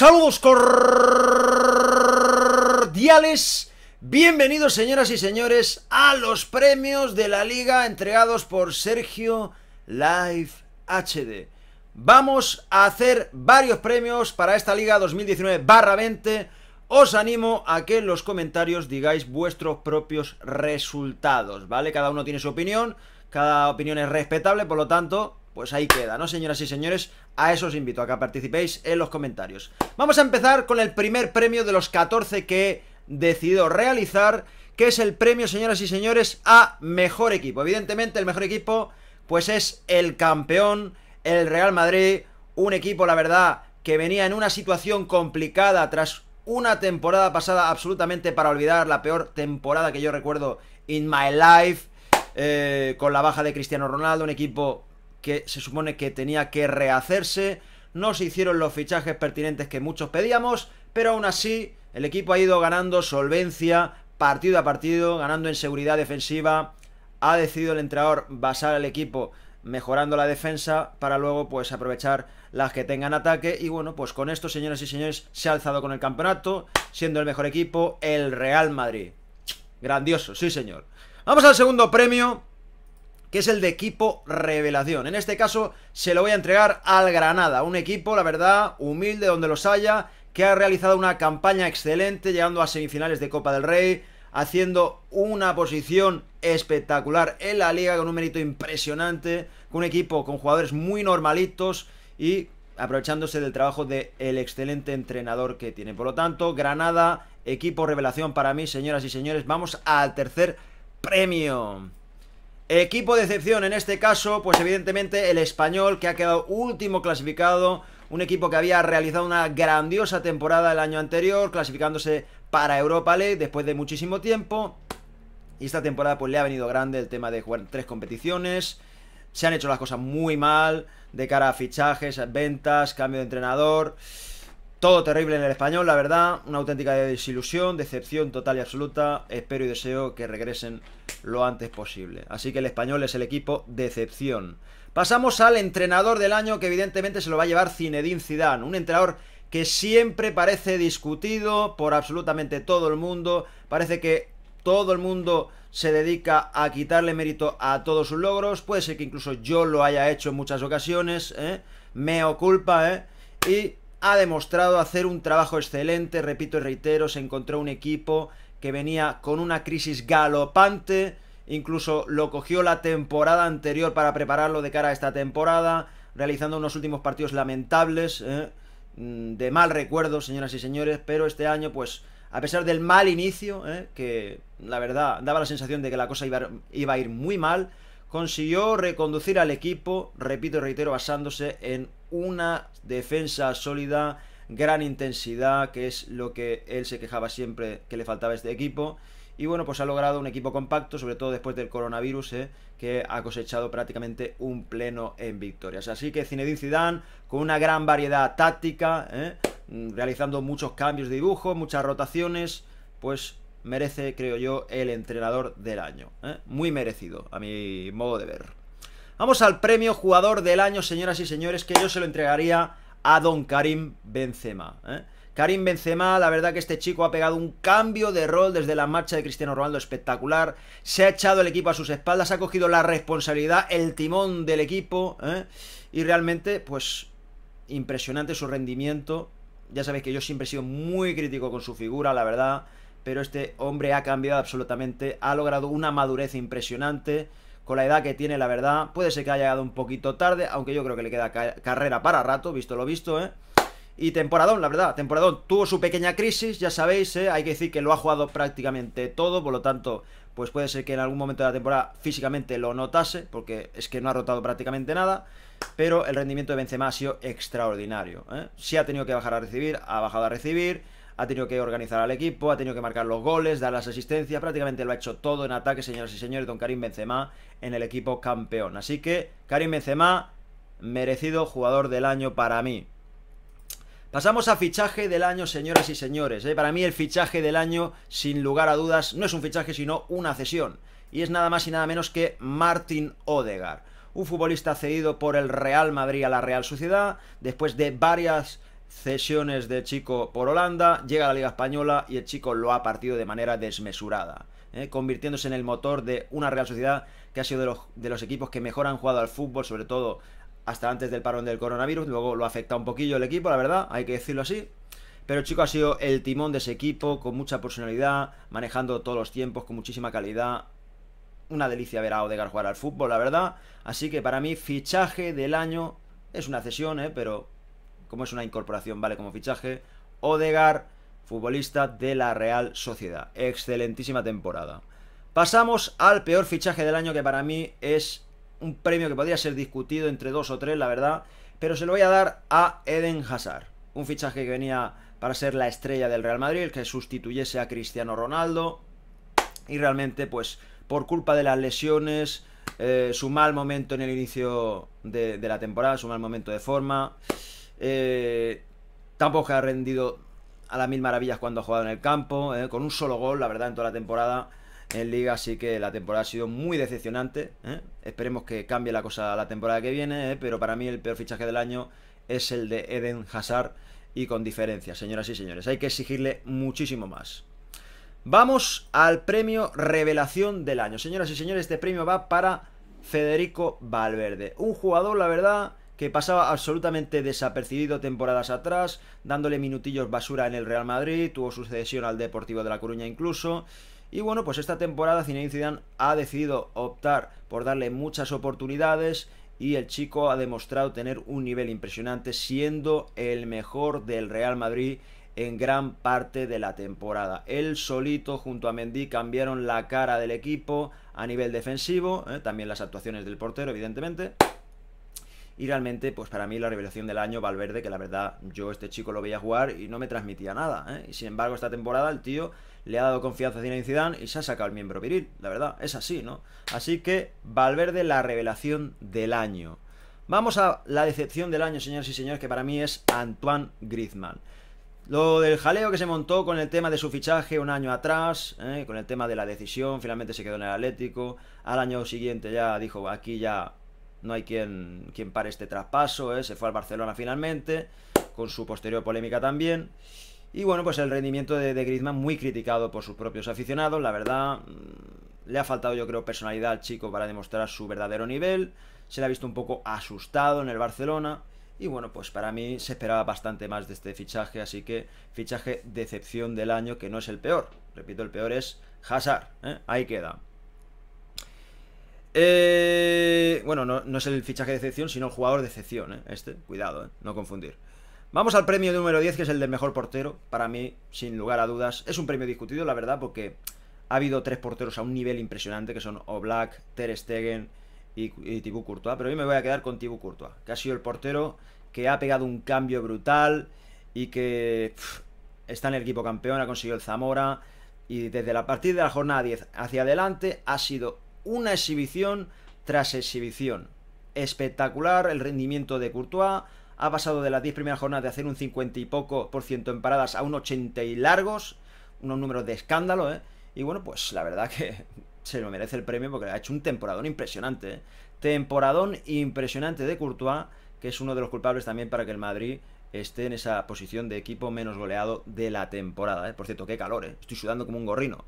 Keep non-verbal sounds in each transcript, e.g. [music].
Saludos cordiales. Bienvenidos, señoras y señores, a los premios de la liga entregados por Sergio Live HD. Vamos a hacer varios premios para esta liga 2019-20. Os animo a que en los comentarios digáis vuestros propios resultados, ¿vale? Cada uno tiene su opinión, cada opinión es respetable, por lo tanto, pues ahí queda, ¿no, señoras y señores? A eso os invito a que participéis en los comentarios. Vamos a empezar con el primer premio de los 14 que he decidido realizar, que es el premio, señoras y señores, a mejor equipo. Evidentemente, el mejor equipo, pues es el campeón, el Real Madrid, un equipo, la verdad, que venía en una situación complicada tras una temporada pasada absolutamente para olvidar, la peor temporada que yo recuerdo in my life, eh, con la baja de Cristiano Ronaldo, un equipo que se supone que tenía que rehacerse. No se hicieron los fichajes pertinentes que muchos pedíamos, pero aún así el equipo ha ido ganando solvencia partido a partido, ganando en seguridad defensiva. Ha decidido el entrenador basar al equipo mejorando la defensa para luego pues aprovechar las que tengan ataque y bueno pues con esto señoras y señores se ha alzado con el campeonato siendo el mejor equipo el Real Madrid grandioso sí señor vamos al segundo premio que es el de equipo revelación. En este caso se lo voy a entregar al Granada, un equipo, la verdad, humilde donde los haya, que ha realizado una campaña excelente, llegando a semifinales de Copa del Rey, haciendo una posición espectacular en la liga, con un mérito impresionante, con un equipo con jugadores muy normalitos y aprovechándose del trabajo del el excelente entrenador que tiene. Por lo tanto, Granada, equipo revelación para mí, señoras y señores, vamos al tercer premio. Equipo de excepción en este caso, pues evidentemente el español que ha quedado último clasificado, un equipo que había realizado una grandiosa temporada el año anterior, clasificándose para Europa League después de muchísimo tiempo. Y esta temporada pues le ha venido grande el tema de jugar tres competiciones. Se han hecho las cosas muy mal de cara a fichajes, ventas, cambio de entrenador. Todo terrible en el español, la verdad. Una auténtica desilusión, decepción total y absoluta. Espero y deseo que regresen lo antes posible. Así que el español es el equipo decepción. Pasamos al entrenador del año que evidentemente se lo va a llevar Zinedine Zidane, un entrenador que siempre parece discutido por absolutamente todo el mundo, parece que todo el mundo se dedica a quitarle mérito a todos sus logros, puede ser que incluso yo lo haya hecho en muchas ocasiones, ¿eh? me oculpa, ¿eh? y ha demostrado hacer un trabajo excelente, repito y reitero, se encontró un equipo que venía con una crisis galopante, incluso lo cogió la temporada anterior para prepararlo de cara a esta temporada, realizando unos últimos partidos lamentables, ¿eh? mm, de mal recuerdo, señoras y señores, pero este año, pues, a pesar del mal inicio, ¿eh? que la verdad daba la sensación de que la cosa iba, iba a ir muy mal, consiguió reconducir al equipo, repito y reitero, basándose en una defensa sólida, gran intensidad, que es lo que él se quejaba siempre que le faltaba este equipo. Y bueno, pues ha logrado un equipo compacto, sobre todo después del coronavirus, eh, que ha cosechado prácticamente un pleno en victorias. Así que Zinedine Zidane, con una gran variedad táctica, eh, realizando muchos cambios de dibujo, muchas rotaciones, pues merece, creo yo, el entrenador del año. Eh. Muy merecido, a mi modo de ver. Vamos al premio jugador del año, señoras y señores, que yo se lo entregaría a don Karim Benzema. ¿eh? Karim Benzema, la verdad que este chico ha pegado un cambio de rol desde la marcha de Cristiano Ronaldo espectacular. Se ha echado el equipo a sus espaldas, ha cogido la responsabilidad, el timón del equipo. ¿eh? Y realmente, pues, impresionante su rendimiento. Ya sabéis que yo siempre he sido muy crítico con su figura, la verdad. Pero este hombre ha cambiado absolutamente, ha logrado una madurez impresionante con la edad que tiene, la verdad. Puede ser que haya llegado un poquito tarde, aunque yo creo que le queda carrera para rato, visto lo visto, ¿eh? Y temporadón, la verdad, temporadón. Tuvo su pequeña crisis, ya sabéis, ¿eh? hay que decir que lo ha jugado prácticamente todo, por lo tanto, pues puede ser que en algún momento de la temporada físicamente lo notase, porque es que no ha rotado prácticamente nada, pero el rendimiento de Benzema ha sido extraordinario. ¿eh? Si ha tenido que bajar a recibir, ha bajado a recibir, ha tenido que organizar al equipo, ha tenido que marcar los goles, dar las asistencias, prácticamente lo ha hecho todo en ataque, señoras y señores, don Karim Benzema en el equipo campeón. Así que Karim Benzema, merecido jugador del año para mí. Pasamos a fichaje del año, señoras y señores. ¿eh? Para mí el fichaje del año, sin lugar a dudas, no es un fichaje, sino una cesión. Y es nada más y nada menos que Martin Odegar. Un futbolista cedido por el Real Madrid a la Real Sociedad, después de varias cesiones de Chico por Holanda, llega a la Liga Española y el Chico lo ha partido de manera desmesurada, ¿eh? convirtiéndose en el motor de una Real Sociedad que ha sido de los, equipos que mejor han jugado al fútbol, sobre todo hasta antes del parón del coronavirus, luego lo ha afectado un poquillo el equipo, la verdad, hay que decirlo así. Pero el Chico ha sido el timón de ese equipo, con mucha personalidad, manejando todos los tiempos, con muchísima calidad, una delicia ver a Odegar jugar al fútbol, la verdad. Así que para mí, fichaje del año es una cesión, ¿eh? pero como es una incorporación, vale como fichaje. Odegar, futbolista de la Real Sociedad. Excelentísima temporada. Pasamos al peor fichaje del año, que para mí es un premio que podría ser discutido entre dos o tres, la verdad. Pero se lo voy a dar a Eden Hazard. Un fichaje que venía para ser la estrella del Real Madrid, que sustituyese a Cristiano Ronaldo. Y realmente, pues, por culpa de las lesiones, eh, su mal momento en el inicio de la temporada, su mal momento de forma, eh, tampoco tampoco ha rendido a las mil maravillas cuando ha jugado en el campo, eh, con un solo gol, la verdad, en toda la temporada en liga, así que la temporada ha sido muy decepcionante. Eh. Esperemos que cambie la cosa la temporada que viene, pero para mí el peor fichaje del año es el de Eden Hazard y con diferencia, señoras y señores. Hay que exigirle muchísimo más. Vamos al premio Revelación del Año. Señoras y señores, este premio va para Federico Valverde. Un jugador, la verdad, que pasaba absolutamente desapercibido temporadas atrás, dándole minutillos basura en el Real Madrid, tuvo sucesión al Deportivo de La Coruña incluso. Y bueno, pues esta temporada Zinedine Zidane ha decidido optar por darle muchas oportunidades y el chico ha demostrado tener un nivel impresionante siendo el mejor del Real Madrid en gran parte de la temporada. Él solito junto a Mendy cambiaron la cara del equipo a nivel defensivo, ¿eh? también las actuaciones del portero evidentemente. Y realmente, pues para mí la revelación del año, Valverde, que la verdad yo este chico lo veía jugar y no me transmitía nada. ¿eh? Y sin embargo, esta temporada el tío le ha dado confianza a Zinedine Zidane y se ha sacado el miembro viril. La verdad, es así, ¿no? Así que Valverde, la revelación del año. Vamos a la decepción del año, señores y señores, que para mí es Antoine Griezmann. Lo del jaleo que se montó con el tema de su fichaje un año atrás, ¿eh? con el tema de la decisión, finalmente se quedó en el Atlético. Al año siguiente ya dijo, aquí ya no hay quien, quien pare este traspaso, ¿eh? se fue al Barcelona finalmente, con su posterior polémica también. Y bueno, pues el rendimiento de, de Griezmann muy criticado por sus propios aficionados, la verdad mm, le ha faltado yo creo personalidad al chico para demostrar su verdadero nivel, se le ha visto un poco asustado en el Barcelona y bueno, pues para mí se esperaba bastante más de este fichaje, así que fichaje decepción del año que no es el peor, repito, el peor es Hazard, ¿eh? ahí queda. Eh, bueno, no, es el fichaje de excepción, sino el jugador de excepción, ¿eh? Este, cuidado, ¿eh? no confundir. Vamos al premio número 10, que es el del mejor portero. Para mí, sin lugar a dudas, es un premio discutido, la verdad, porque ha habido tres porteros a un nivel impresionante, que son Oblak, Ter Stegen y, y Thibaut Courtois. Pero hoy me voy a quedar con Thibaut Courtois, que ha sido el portero que ha pegado un cambio brutal y que está en el equipo campeón, ha conseguido el Zamora. Y desde la partida de la jornada 10 hacia adelante ha sido una exhibición tras exhibición. Espectacular el rendimiento de Courtois. Ha pasado de las 10 primeras jornadas de hacer un 50 y poco por ciento en paradas a un 80 y largos. Unos números de escándalo, ¿eh? Y bueno, pues la verdad que [laughs] se lo merece el premio porque ha hecho un temporadón impresionante. ¿eh? Temporadón impresionante de Courtois, que es uno de los culpables también para que el Madrid esté en esa posición de equipo menos goleado de la temporada. ¿eh? Por cierto, qué calor, ¿eh? estoy sudando como un gorrino.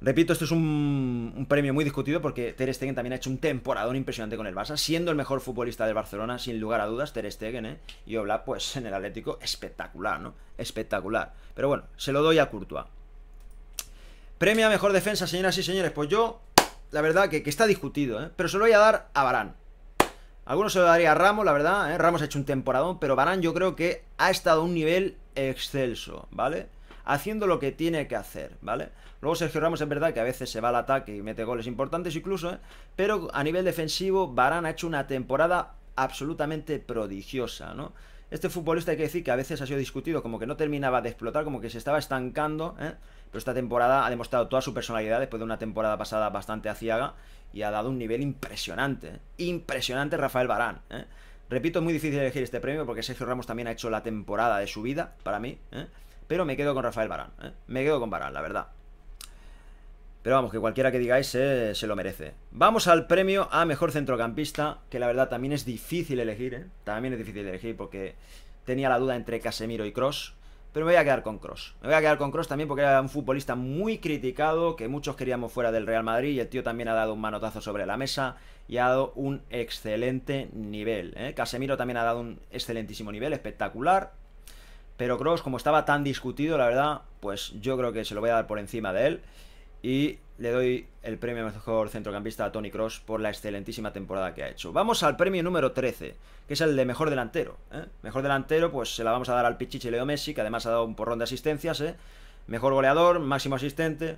Repito, esto es un, premio muy discutido porque Ter Stegen también ha hecho un temporadón impresionante con el Barça, siendo el mejor futbolista del Barcelona, sin lugar a dudas, Ter Stegen, ¿eh? Y Oblak, pues en el Atlético, espectacular, ¿no? Espectacular. Pero bueno, se lo doy a Courtois. Premio a mejor defensa, señoras y señores. Pues yo, la verdad que, que está discutido, ¿eh? Pero se lo voy a dar a Barán. Algunos se lo daría a Ramos, la verdad, ¿eh? Ramos ha hecho un temporadón, pero Barán yo creo que ha estado a un nivel excelso, ¿vale? haciendo lo que tiene que hacer, ¿vale? Luego Sergio Ramos es verdad que a veces se va al ataque y mete goles importantes incluso, ¿eh? pero a nivel defensivo Barán ha hecho una temporada absolutamente prodigiosa, ¿no? Este futbolista hay que decir que a veces ha sido discutido, como que no terminaba de explotar, como que se estaba estancando, ¿eh? pero esta temporada ha demostrado toda su personalidad después de una temporada pasada bastante aciaga y ha dado un nivel impresionante, impresionante Rafael Barán. ¿eh? Repito, es muy difícil elegir este premio porque Sergio Ramos también ha hecho la temporada de su vida, para mí. ¿eh? pero me quedo con Rafael Barán. ¿eh? Me quedo con Barán, la verdad. Pero vamos, que cualquiera que digáis eh, se lo merece. Vamos al premio a mejor centrocampista, que la verdad también es difícil elegir, ¿eh? También es difícil elegir porque tenía la duda entre Casemiro y Cross. Pero me voy a quedar con Cross. Me voy a quedar con Cross también porque era un futbolista muy criticado, que muchos queríamos fuera del Real Madrid y el tío también ha dado un manotazo sobre la mesa y ha dado un excelente nivel. Casemiro también ha dado un excelentísimo nivel, espectacular. Pero Cross, como estaba tan discutido, la verdad, pues yo creo que se lo voy a dar por encima de él. Y le doy el premio mejor centrocampista a Tony Cross por la excelentísima temporada que ha hecho. Vamos al premio número 13, que es el de mejor delantero. ¿eh? Mejor delantero, pues se la vamos a dar al Pichichi Leo Messi, que además ha dado un porrón de asistencias. ¿eh? Mejor goleador, máximo asistente,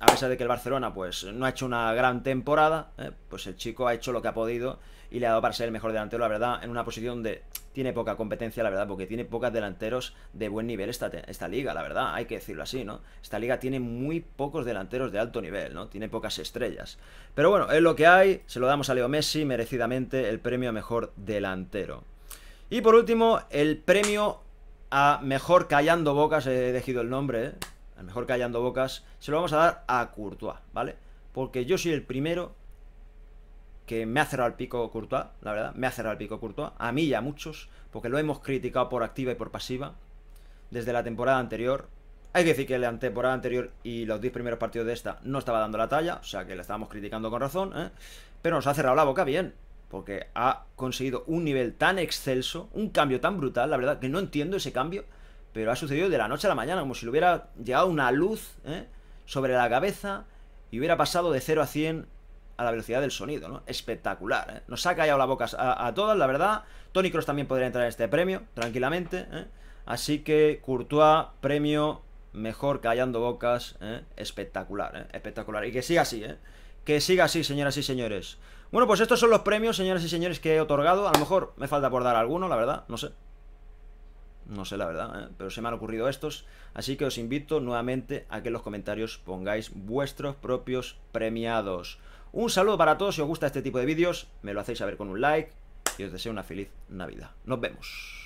a pesar de que el Barcelona pues no ha hecho una gran temporada, ¿eh? pues el chico ha hecho lo que ha podido y le ha dado para ser el mejor delantero, la verdad, en una posición de tiene poca competencia, la verdad, porque tiene pocos delanteros de buen nivel esta, esta liga, la verdad, hay que decirlo así, ¿no? Esta liga tiene muy pocos delanteros de alto nivel, ¿no? Tiene pocas estrellas. Pero bueno, es lo que hay, se lo damos a Leo Messi, merecidamente el premio a mejor delantero. Y por último, el premio a mejor callando bocas, he elegido el nombre, ¿eh? al mejor callando bocas, se lo vamos a dar a Courtois, ¿vale? Porque yo soy el primero que me ha cerrado el pico Courtois, la verdad, me ha cerrado el pico Courtois, a mí y a muchos, porque lo hemos criticado por activa y por pasiva desde la temporada anterior. Hay que decir que la temporada anterior y los 10 primeros partidos de esta no estaba dando la talla, o sea que la estábamos criticando con razón, ¿eh? pero nos ha cerrado la boca bien, porque ha conseguido un nivel tan excelso, un cambio tan brutal, la verdad, que no entiendo ese cambio pero ha sucedido de la noche a la mañana, como si le hubiera llegado una luz ¿eh? sobre la cabeza y hubiera pasado de 0 a 100 a la velocidad del sonido, ¿no? Espectacular, ¿eh? Nos ha callado las bocas a, todas, la verdad. Tony Cross también podría entrar en este premio, tranquilamente, ¿eh? Así que Courtois, premio mejor callando bocas, ¿eh? espectacular, ¿eh? espectacular. Y que siga así, ¿eh? Que siga así, señoras y señores. Bueno, pues estos son los premios, señoras y señores, que he otorgado. A lo mejor me falta por dar alguno, la verdad, no sé no sé la verdad, ¿eh? pero se me han ocurrido estos, así que os invito nuevamente a que en los comentarios pongáis vuestros propios premiados. Un saludo para todos, si os gusta este tipo de vídeos, me lo hacéis saber con un like y os deseo una feliz Navidad. Nos vemos.